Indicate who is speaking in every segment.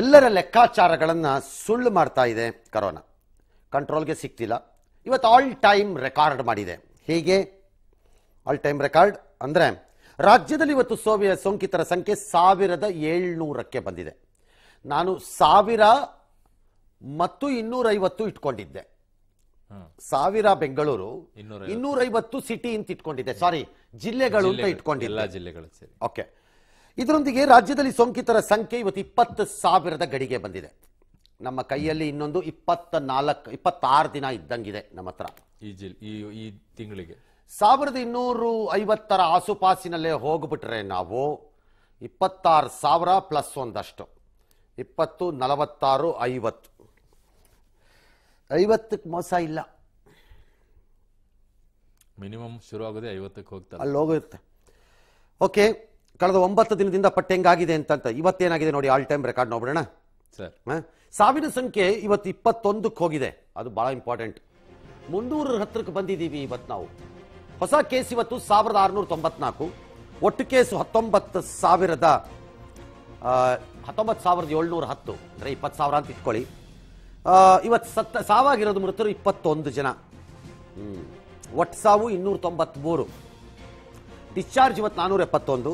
Speaker 1: ಎಲ್ಲರ ಲೆಕ್ಕಾಚಾರಗಳನ್ನು ಸುಳ್ಳು ಮಾಡ್ತಾ ಇದೆ ಕರೋನಾ ಕಂಟ್ರೋಲ್ಗೆ ಸಿಗ್ತಿಲ್ಲ ಇವತ್ತು ಆಲ್ ಟೈಮ್ ರೆಕಾರ್ಡ್ ಮಾಡಿದೆ ಹೀಗೆ ಆಲ್ ಟೈಮ್ ರೆಕಾರ್ಡ್ ಅಂದರೆ ರಾಜ್ಯದಲ್ಲಿ ಇವತ್ತು ಸೋವಿಯ ಸೋಂಕಿತರ ಸಂಖ್ಯೆ ಸಾವಿರದ ಏಳ್ನೂರಕ್ಕೆ ಬಂದಿದೆ ನಾನು ಸಾವಿರ ಮತ್ತು ಇನ್ನೂರೈವತ್ತು ಇಟ್ಕೊಂಡಿದ್ದೆ ಸಾವಿರ ಬೆಂಗಳೂರು ಇನ್ನೂರೈವತ್ತು ಸಿಟಿ ಅಂತ ಇಟ್ಕೊಂಡಿದ್ದೆ ಸಾರಿ ಜಿಲ್ಲೆಗಳು ಅಂತ ಇಟ್ಕೊಂಡಿಲ್ಲ ಜಿಲ್ಲೆಗಳು ಓಕೆ ಇದರೊಂದಿಗೆ ರಾಜ್ಯದಲ್ಲಿ ಸೋಂಕಿತರ ಸಂಖ್ಯೆ ಇವತ್ತು ಇಪ್ಪತ್ತು ಸಾವಿರದ ಗಡಿಗೆ ಬಂದಿದೆ ನಮ್ಮ ಕೈಯಲ್ಲಿ ಇನ್ನೊಂದು ಇಪ್ಪತ್ತ ನಾಲ್ಕು ಇಪ್ಪತ್ತಾರು ದಿನ ಇದ್ದಂಗಿದೆ ನಮ್ಮ ಹತ್ರ ಈ ತಿಂಗಳಿಗೆ ಸಾವಿರದ ಇನ್ನೂರು ಐವತ್ತರ ಆಸುಪಾಸಿನಲ್ಲೇ ಹೋಗ್ಬಿಟ್ರೆ ನಾವು ಇಪ್ಪತ್ತಾರು ಸಾವಿರ ಪ್ಲಸ್ ಒಂದಷ್ಟು ಇಪ್ಪತ್ತು ನಲವತ್ತಾರು ಐವತ್ತು ಐವತ್ತಕ್ಕೆ ಮೋಸ ಇಲ್ಲ ಮಿನಿಮಮ್ ಶುರು ಆಗೋದೇ ಐವತ್ತಕ್ಕೆ ಹೋಗ್ತಾರೆ ಅಲ್ಲಿ ಹೋಗುತ್ತೆ ಓಕೆ ಕಳೆದ ಒಂಬತ್ತು ದಿನದಿಂದ ಪಟ್ಟೆ ಹೆಂಗಾಗಿದೆ ಅಂತ ಇವತ್ತೇನಾಗಿದೆ ನೋಡಿ ಆಲ್ ಟೈಮ್ ರೆಕಾರ್ಡ್ ನೋಡ್ಬಿಡೋಣ ಸರ್ ಸಾವಿನ ಸಂಖ್ಯೆ ಇವತ್ತು ಇಪ್ಪತ್ತೊಂದಕ್ಕೆ ಹೋಗಿದೆ ಅದು ಬಹಳ ಇಂಪಾರ್ಟೆಂಟ್ ಮುನ್ನೂರ ಹತ್ತಕ್ಕೆ ಬಂದಿದ್ದೀವಿ ಇವತ್ತು ನಾವು ಹೊಸ ಕೇಸ್ ಇವತ್ತು ಸಾವಿರದ ಆರುನೂರ ತೊಂಬತ್ನಾಲ್ಕು ಒಟ್ಟು ಕೇಸ್ ಹತ್ತೊಂಬತ್ತು ಸಾವಿರದ ಹತ್ತೊಂಬತ್ತು ಸಾವಿರದ ಏಳ್ನೂರ ಹತ್ತು ಅಂದರೆ ಇಪ್ಪತ್ತು ಸಾವಿರ ಅಂತ ಇಟ್ಕೊಳ್ಳಿ ಇವತ್ತು ಸತ್ತ ಸಾವಾಗಿರೋದು ಮೃತರು ಇಪ್ಪತ್ತೊಂದು ಜನ ಒಟ್ಟು ಸಾವು ಇನ್ನೂರ ತೊಂಬತ್ತ್ಮೂರು ಡಿಸ್ಚಾರ್ಜ್ ಇವತ್ತು ನಾನ್ನೂರ ಎಪ್ಪತ್ತೊಂದು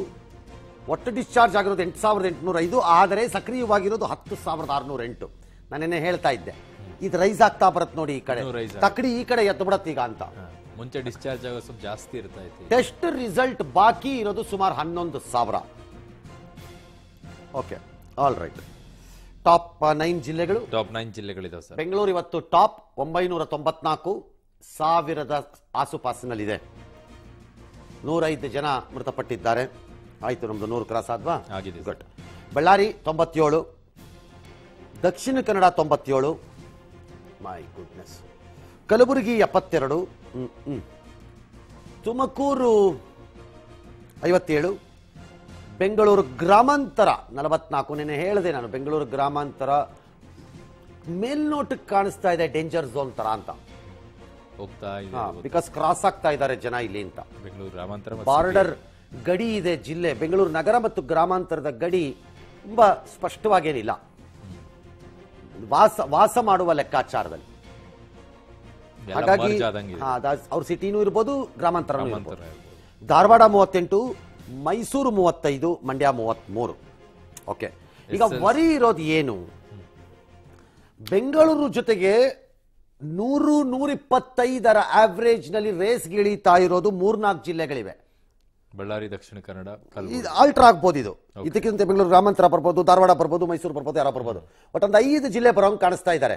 Speaker 1: ಒಟ್ಟು ಡಿಸ್ಚಾರ್ಜ್ ಆಗಿರೋದು ಎಂಟು ಸಾವಿರದ ಎಂಟುನೂರ ಐದು ಆದರೆ ಸಕ್ರಿಯವಾಗಿರೋದು ಹತ್ತು ಸಾವಿರದ ಆರುನೂರ ಎಂಟು ನಾನೇನೆ ಹೇಳ್ತಾ ಇದ್ದೆ ಇದು ರೈಸ್ ಆಗ್ತಾ ಬರುತ್ತೆ ನೋಡಿ ಈ ಕಡೆ ತಕಡಿ ಈ ಕಡೆ ಎದ್ದು ಬಿಡತ್ತೆ ಈಗ ಅಂತ
Speaker 2: ಮುಂಚೆ ಡಿಸ್ಚಾರ್ಜ್ ಆಗೋ ಸ್ವಲ್ಪ ಜಾಸ್ತಿ ಇರ್ತಾ ಇತ್ತು ಟೆಸ್ಟ್
Speaker 1: ರಿಸಲ್ಟ್ ಬಾಕಿ ಇರೋದು ಸುಮಾರು ಹನ್ನೊಂದು ಸಾವಿರ okay all right top nine ಜಿಲ್ಲೆಗಳು
Speaker 2: ಟಾಪ್ ನೈನ್ ಜಿಲ್ಲೆಗಳಿದಾವೆ ಸರ್
Speaker 1: ಬೆಂಗಳೂರು ಇವತ್ತು ಟಾಪ್ ಒಂಬೈನೂರ ತೊಂಬತ್ನಾಲ್ಕು ಸಾವಿರದ ಆಸುಪಾಸಿನಲ್ಲಿದೆ ನೂರೈದು ಜನ ಮೃತಪಟ್ಟಿದ್ದಾರೆ ಆಯಿತು ನಮ್ಮದು ನೂರು ಕ್ರಾಸ್ ಆದ್ವಾ ಆಗಿದೆ ಬಳ್ಳಾರಿ ತೊಂಬತ್ತೇಳು ದಕ್ಷಿಣ ಕನ್ನಡ ತೊಂಬತ್ತೇಳು ಮೈ ಗುಡ್ನೆಸ್ ಕಲಬುರಗಿ ಎಪ್ಪತ್ತೆರಡು ತುಮಕೂರು ಐವತ್ತೇಳು ಬೆಂಗಳೂರು ಗ್ರಾಮಾಂತರ ನಲವತ್ನಾಲ್ಕು ನೆನೆ ಹೇಳಿದೆ ನಾನು ಬೆಂಗಳೂರು ಗ್ರಾಮಾಂತರ ಮೇಲ್ನೋಟಕ್ಕೆ ಕಾಣಿಸ್ತಾ ಇದೆ ಡೇಂಜರ್ ಝೋನ್ ತರ ಅಂತ ಹೋಗ್ತಾ ಬಿಕಾಸ್ ಕ್ರಾಸ್ ಆಗ್ತಾ ಇದ್ದಾರೆ ಜನ ಇಲ್ಲಿ ಅಂತ ಬೆಂಗಳೂರು ಗ್ರಾಮಾಂತರ ಬಾರ್ಡರ್ ಗಡಿ ಇದೆ ಜಿಲ್ಲೆ ಬೆಂಗಳೂರು ನಗರ ಮತ್ತು ಗ್ರಾಮಾಂತರದ ಗಡಿ ತುಂಬ ಸ್ಪಷ್ಟವಾಗೇನಿಲ್ಲ ವಾಸ ವಾಸ ಮಾಡುವ ಲೆಕ್ಕಾಚಾರದಲ್ಲಿ ಹಾಗಾಗಿ ಅವ್ರ ಸಿಟಿನೂ ಇರ್ಬೋದು ಗ್ರಾಮಾಂತರ ಧಾರವಾಡ ಮೂವತ್ತೆಂಟು ಮೈಸೂರು ಮೂವತ್ತೈದು ಮಂಡ್ಯ ಮೂವತ್ಮೂರು ಓಕೆ ಈಗ ವರಿ ಇರೋದು ಏನು ಬೆಂಗಳೂರು ಜೊತೆಗೆ ನೂರು ನೂರಿಪ್ಪತ್ತೈದರ ಆವ್ರೇಜ್ನಲ್ಲಿ ರೇಸ್ಗಿಳಿತಾ ಇರೋದು ಮೂರ್ನಾಲ್ಕು ಜಿಲ್ಲೆಗಳಿವೆ
Speaker 2: ಬಳ್ಳಾರಿ ದಕ್ಷಿಣ ಕನ್ನಡ
Speaker 1: ಇದು ಆಲ್ಟ್ರಾ ಆಗ್ಬೋದು ಇದು ಇದಕ್ಕಿಂತ ಬೆಂಗಳೂರು ಗ್ರಾಮಾಂತರ ಬರ್ಬೋದು ಧಾರವಾಡ ಬರ್ಬೋದು ಮೈಸೂರು ಬರ್ಬೋದು ಯಾರೋ ಬರ್ಬೋದು ಬಟ್ ಒಂದು ಐದು ಜಿಲ್ಲೆ ಬರೋ ಕಾಣಿಸ್ತಾ ಇದ್ದಾರೆ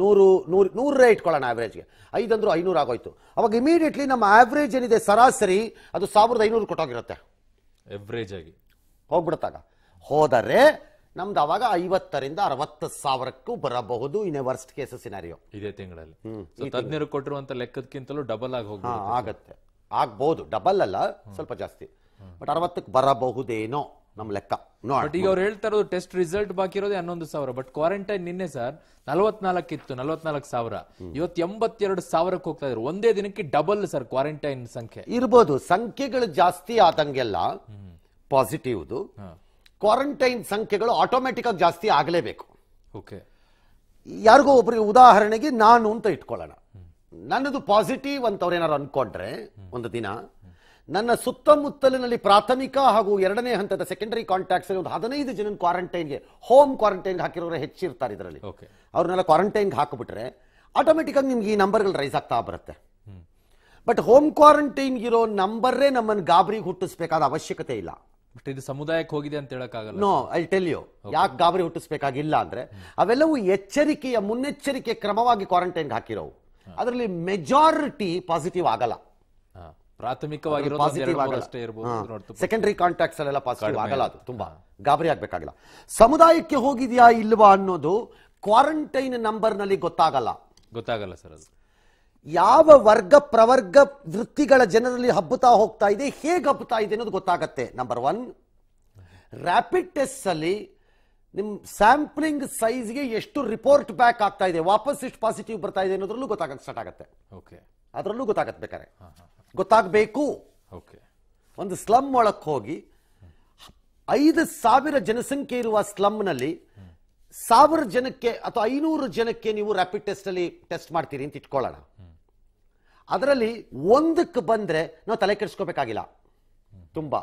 Speaker 1: ನೂರು ನೂರು ನೂರರೇ ಇಟ್ಕೊಳ್ಳೋಣ ಆ್ಯಾವ್ರೇಜ್ಗೆ ಐದಂದ್ರೂ ಐನೂರು ಆಗೋಯ್ತು ಅವಾಗ ಇಮಿಡಿಯೇಟ್ಲಿ ನಮ್ಮ ಆವ್ರೇಜ್ ಏನಿದೆ ಸರಾಸರಿ ಅದು ಸಾವಿರದ ಐನೂರು ಕೊಟ್ಟೋಗಿರುತ್ತೆ ಎವ್ರೇಜ್ ಆಗಿ ಹೋಗ್ಬಿಡುತ್ತಾಗ ಹೋದರೆ ನಮ್ದು ಅವಾಗ ಐವತ್ತರಿಂದ ಅರವತ್ತು ಸಾವಿರಕ್ಕೂ ಬರಬಹುದು ಇನ್ ವರ್ಸ್ಟ್ ಕೇಸ್ ಸಿನಾರಿಯೋ ಇದೇ
Speaker 2: ತಿಂಗಳಲ್ಲಿ
Speaker 1: ತಜ್ಞರು ಕೊಟ್ಟಿರುವಂತ ಲೆಕ್ಕದಕ್ಕಿಂತಲೂ ಡಬಲ್ ಆಗಿ ಹೋಗಿ ಆಗುತ್ತೆ ಆಗ್ಬಹುದು ಡಬಲ್ ಅಲ್ಲ ಸ್ವಲ್ಪ ಜಾಸ್ತಿ ಬಟ್ ಅರವತ್ತಕ್ಕೆ ಬರಬಹುದೇನೋ ನಮ್ಮ ಲೆಕ್ಕ ಬಟ್ ಈಗ ಅವ್ರು ಹೇಳ್ತಾ ಇರೋದು ಟೆಸ್ಟ್
Speaker 2: ರಿಸಲ್ಟ್ ಬಾಕಿ ಇರೋದೇ ಹನ್ನೊಂದು ಸಾವಿರ ಬಟ್ ಕ್ವಾರಂಟೈನ್ ನಿನ್ನೆ ಸರ್ ನಲವತ್ನಾಲ್ಕು ಇತ್ತು ನಲವತ್ನಾಲ್ಕು ಸಾವಿರ
Speaker 1: ಇವತ್ತು ಎಂಬತ್ತೆರಡು ಸಾವಿರಕ್ಕೆ ಹೋಗ್ತಾ ಇದ್ರು ಒಂದೇ ದಿನಕ್ಕೆ ಡಬಲ್ ಸರ್ ಕ್ವಾರಂಟೈನ್ ಸಂಖ್ಯೆ ಇರ್ಬೋದು ಸಂಖ್ಯೆಗಳು ಜಾಸ್ತಿ ಆದಂಗೆಲ್ಲ ಪಾಸಿಟಿವ್ ಕ್ವಾರಂಟೈನ್ ಸಂಖ್ಯೆಗಳು ಆಟೋಮೆಟಿಕ್ ಆಗಿ ಜಾಸ್ತಿ ಆಗಲೇಬೇಕು ಓಕೆ ಯಾರಿಗೋ ಒಬ್ಬರಿಗೆ ಉದಾಹರಣೆಗೆ ನಾನು ಅಂತ ಇಟ್ಕೊಳ್ಳೋಣ ನನ್ನದು ಪಾಸಿಟಿವ್ ಅಂತ ಅವ್ರೇನಾರು ಅನ್ಕೊಂಡ್ರೆ ಒಂದು ದಿನ ನನ್ನ ಸುತ್ತಮುತ್ತಲಿನಲ್ಲಿ ಪ್ರಾಥಮಿಕ ಹಾಗೂ ಎರಡನೇ ಹಂತದ ಸೆಕೆಂಡರಿ ಕಾಂಟ್ಯಾಕ್ಟ್ಸ್ ಒಂದು ಹದಿನೈದು ಜನ ಕ್ವಾರಂಟೈನ್ಗೆ ಹೋಮ್ ಕ್ವಾರಂಟೈನ್ಗೆ ಹಾಕಿರೋರು ಹೆಚ್ಚಿರ್ತಾರೆ ಇದರಲ್ಲಿ ಅವ್ರನ್ನೆಲ್ಲ ಕ್ವಾರಂಟೈನ್ಗೆ ಹಾಕಿಬಿಟ್ರೆ ಆಗಿ ನಿಮ್ಗೆ ಈ ನಂಬರ್ಗಳು ರೈಸ್ ಆಗ್ತಾ ಬರುತ್ತೆ ಬಟ್ ಹೋಮ್ ಕ್ವಾರಂಟೈನ್ ಇರೋ ನಂಬರೇ ನಮ್ಮನ್ನು ಗಾಬರಿಗೆ ಹುಟ್ಟಿಸ್ಬೇಕಾದ ಅವಶ್ಯಕತೆ ಇಲ್ಲ ಬಟ್ ಇದು ಸಮುದಾಯಕ್ಕೆ ಹೋಗಿದೆ ಅಂತ ಹೇಳಕ್ಕಾಗಲ್ಲ ನೋ ಐ ಟೆಲ್ ಯು ಯಾಕೆ ಗಾಬರಿ ಹುಟ್ಟಿಸ್ಬೇಕಾಗಿಲ್ಲ ಅಂದ್ರೆ ಅವೆಲ್ಲವೂ ಎಚ್ಚರಿಕೆಯ ಮುನ್ನೆಚ್ಚರಿಕೆ ಕ್ರಮವಾಗಿ ಕ್ವಾರಂಟೈನ್ಗೆ ಹಾಕಿರೋವು ಅದರಲ್ಲಿ ಮೆಜಾರಿಟಿ ಪಾಸಿಟಿವ್ ಆಗಲ್ಲ ಪ್ರಾಥಮಿಕವಾಗಿ ಸೆಕೆಂಡರಿ ಕಾಂಟ್ಯಾಕ್ಟ್ಸ್ ಅಲ್ಲೆಲ್ಲ ಪಾಸಿಟಿವ್ ಆಗಲ್ಲ ಅದು ತುಂಬಾ ಗಾಬರಿ ಆಗ್ಬೇಕಾಗಿಲ್ಲ ಸಮುದಾಯಕ್ಕೆ ಹೋಗಿದೆಯಾ ಇಲ್ವಾ ಅನ್ನೋದು ಕ್ವಾರಂಟೈನ್ ನಂಬರ್ ನಲ್ಲಿ ಗೊತ್ತಾಗಲ್ಲ ಗೊತ್ತಾಗಲ್ಲ ಸರ್ ಅದು ಯಾವ ವರ್ಗ ಪ್ರವರ್ಗ ವೃತ್ತಿಗಳ ಜನರಲ್ಲಿ ಹಬ್ಬತಾ ಹೋಗ್ತಾ ಇದೆ ಹೇಗೆ ಹಬ್ಬುತ್ತಾ ಇದೆ ಅನ್ನೋದು ಗೊತ್ತಾಗತ್ತೆ ನಂಬರ್ ಒನ್ ರ್ಯಾಪಿಡ್ ಟೆಸ್ಟ್ ಅಲ್ಲಿ ನಿಮ್ಮ ಸ್ಯಾಂಪ್ಲಿಂಗ್ ಸೈಜ್ಗೆ ಎಷ್ಟು ರಿಪೋರ್ಟ್ ಬ್ಯಾಕ್ ಆಗ್ತಾ ಇದೆ ವಾಪಸ್ ಎಷ್ಟು ಪಾಸಿಟಿವ್ ಬರ್ತಾ ಇದೆ ಅನ್ನೋದ್ರಲ್ಲೂ ಗೊತ್ತಾಗಕ್ಕೆ ಸ್ಟಾರ್ಟ್ ಆಗುತ್ತೆ ಓಕೆ ಅದರಲ್ಲೂ ಗೊತ್ತಾಗತ್ತೆ ಬೇಕಾರೆ ಗೊತ್ತಾಗಬೇಕು ಓಕೆ ಒಂದು ಸ್ಲಮ್ ಒಳಕ್ಕೆ ಹೋಗಿ ಐದು ಸಾವಿರ ಜನಸಂಖ್ಯೆ ಇರುವ ಸ್ಲಮ್ನಲ್ಲಿ ಸಾವಿರ ಜನಕ್ಕೆ ಅಥವಾ ಐನೂರು ಜನಕ್ಕೆ ನೀವು ರ್ಯಾಪಿಡ್ ಟೆಸ್ಟಲ್ಲಿ ಟೆಸ್ಟ್ ಮಾಡ್ತೀರಿ ಅಂತ ಇಟ್ಕೊಳ್ಳೋಣ ಅದರಲ್ಲಿ ಒಂದಕ್ಕೆ ಬಂದರೆ ನಾವು ತಲೆ ಕೆಡಿಸ್ಕೋಬೇಕಾಗಿಲ್ಲ ತುಂಬ